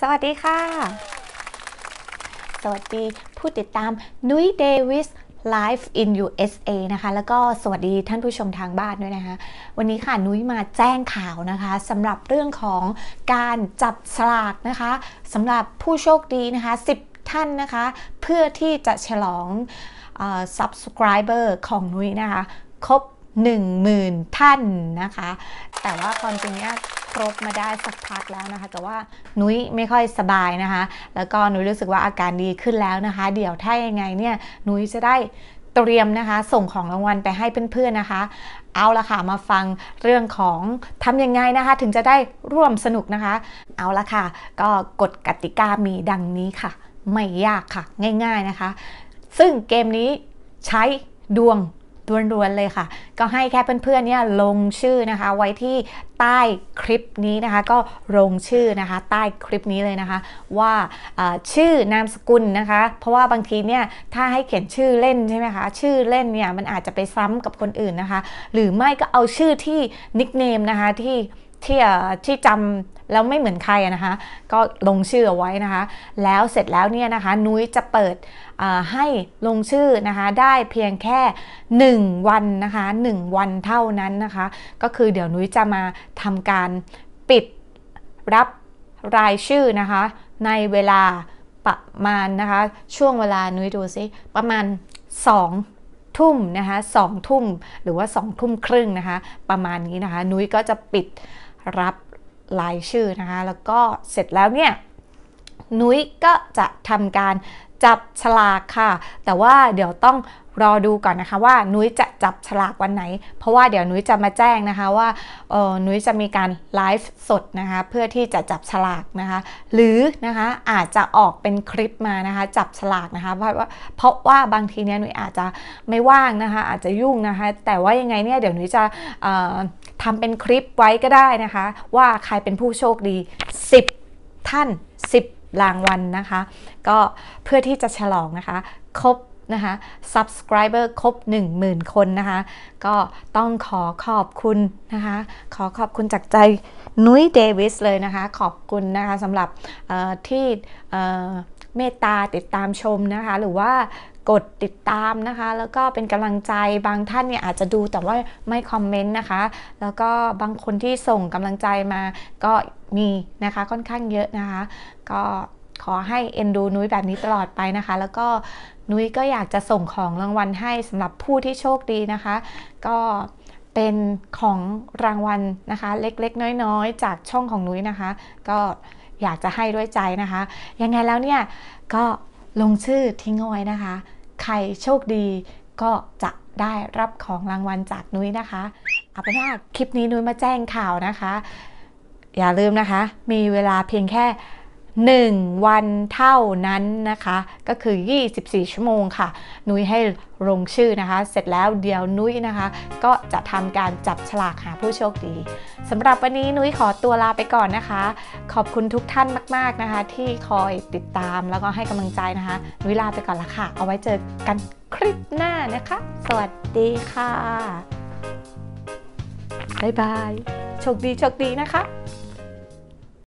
สวัสดีค่ะ สวัสดีผู้ติดตามนุ้ยเดวิส Live in USA นะคะแล้วก็สวัสดีท่านผู้ชมทางบ้านด้วยนะคะ วันนี้ค่ะนุ้ยมาแจ้งข่าวนะคะสำหรับเรื่องของการจับสลากนะคะสำหรับผู้โชคดีนะคะ 10 ท่านนะคะ เพื่อที่จะฉลอง subscriber ของนุ้ยนะคะ ครบ10,000 ท่านนะคะ แต่ว่าความจริงเนี้ยรบมาได้สักพักแล้วนะคะแต่ว่านุ้ยไม่ค่อยสบายนะคะ แล้วก็นุ้ยรู้สึกว่าอาการดีขึ้นแล้วนะคะเดี๋ยวถ้ายังไงเนี่ยนุ้ยจะได้เตรียมนะคะ ส่งของรางวัลไปให้เพื่อนๆนะคะ เอาละค่ะมาฟังเรื่องของทำยังไงนะคะ ถึงจะได้ร่วมสนุกนะคะ เอาละค่ะก็กฎกติกามีดังนี้ค่ะ ไม่ยากค่ะง่ายๆนะคะ ซึ่งเกมนี้ใช้ดวงล้วนๆเลยค่ะ ก็ให้แค่เพื่อนๆเนี่ยลงชื่อนะคะ ไว้ที่ใต้คลิปนี้นะคะ ก็ลงชื่อนะคะใต้คลิปนี้เลยนะคะ ว่าชื่อนามสกุลนะคะ เพราะว่าบางทีเนี่ยถ้าให้เขียนชื่อเล่นใช่ไหมคะ ชื่อเล่นเนี่ยมันอาจจะไปซ้ำกับคนอื่นนะคะ หรือไม่ก็เอาชื่อที่ นิกเนมนะคะ ที่ที่ที่จำแล้วไม่เหมือนใครนะคะก็ลงชื่ออไว้นะคะแล้วเสร็จแล้วเนี่ยนะคะนุ้ยจะเปิดให้ลงชื่อนะคะได้เพียงแค่ 1 วันนะคะ1วันเท่านั้นนะคะก็คือเดี๋ยว นุ้ยจะมาทำการปิดรับรายชื่อนะคะในเวลาประมาณนะคะช่วงเวลา นุ้ยดูซิประมาณ2ทุ่มนะคะสองทุ่มหรือว่าสองทุ่มครึ่งนะคะประมาณนี้นะคะ นุ้ยก็จะปิดรับรายชื่อนะคะแล้วก็เสร็จแล้วเนี่ยนุ้ยก็จะทำการจับฉลากค่ะ แต่ว่าเดี๋ยวต้องรอดูก่อนนะคะว่านุ้ยจะจับฉลากวันไหน เพราะว่าเดี๋ยวนุ้ยจะมาแจ้งนะคะว่าเออนุ้ยจะมีการไลฟ์สดนะคะเพื่อที่จะจับฉลากนะคะหรือนะคะอาจจะออกเป็นคลิปมานะคะจับฉลากนะคะ เพราะว่าเพราะว่าบางทีเนี้ยนุ้ยอาจจะไม่ว่างนะคะอาจจะยุ่งนะคะแต่ว่ายังไงเนี่ยเดี๋ยวนุ้ยจะทำเป็นคลิปไว้ก็ได้นะคะว่าใครเป็นผู้โชคดี10ท่านรางวัลนนะคะก็เพื่อที่จะฉลองนะคะ ครบ นะคะ subscriber ครบ10,000 คนนะคะ ก็ต้องขอขอบคุณนะคะ ขอขอบคุณจากใจนุ้ยเดวิสเลยนะคะ ขอบคุณนะคะสำหรับที่เมตตาติดตามชมนะคะ หรือว่ากดติดตามนะคะ แล้วก็เป็นกำลังใจบางท่านเนี่ยอาจจะดูแต่ว่าไม่คอมเมนต์นะคะแล้วก็บางคนที่ส่งกำลังใจมา ก็มีนะคะค่อนข้างเยอะนะคะ ก็ขอให้เอ็นดูนุ้ยแบบนี้ตลอดไปนะคะ แล้วก็นุ้ยก็อยากจะส่งของรางวัลให้สำหรับผู้ที่โชคดีนะคะ ก็เป็นของรางวัลนะคะ เล็กๆ น้อยๆ จากช่องของนุ้ยนะคะ ก็อยากจะให้ด้วยใจนะคะ ยังไงแล้วเนี่ย ก็ลงชื่อทิ้งไว้นะคะ ใครโชคดีก็จะได้รับของรางวัลจากนุ้ยนะคะเอาเป็นว่าคลิปนี้นุ้ยมาแจ้งข่าวนะคะ อย่าลืมนะคะ มีเวลาเพียงแค่1 วันเท่านั้นนะคะ ก็คือ 24 ชั่วโมงค่ะนุ้ยให้ลงชื่อนะคะ เสร็จแล้วเดี๋ยวนุ้ยนะคะ ก็จะทำการจับฉลากหาผู้โชคดีสำหรับวันนี้นุ้ยขอตัวลาไปก่อนนะคะ ขอบคุณทุกท่านมาก ๆนะคะ ที่คอยติดตามแล้วก็ให้กำลังใจนะคะนุ้ยลาไปก่อนละค่ะเอาไว้เจอกันคลิปหน้านะคะ สวัสดีค่ะ บ๊ายบาย โชคดีโชคดีนะคะ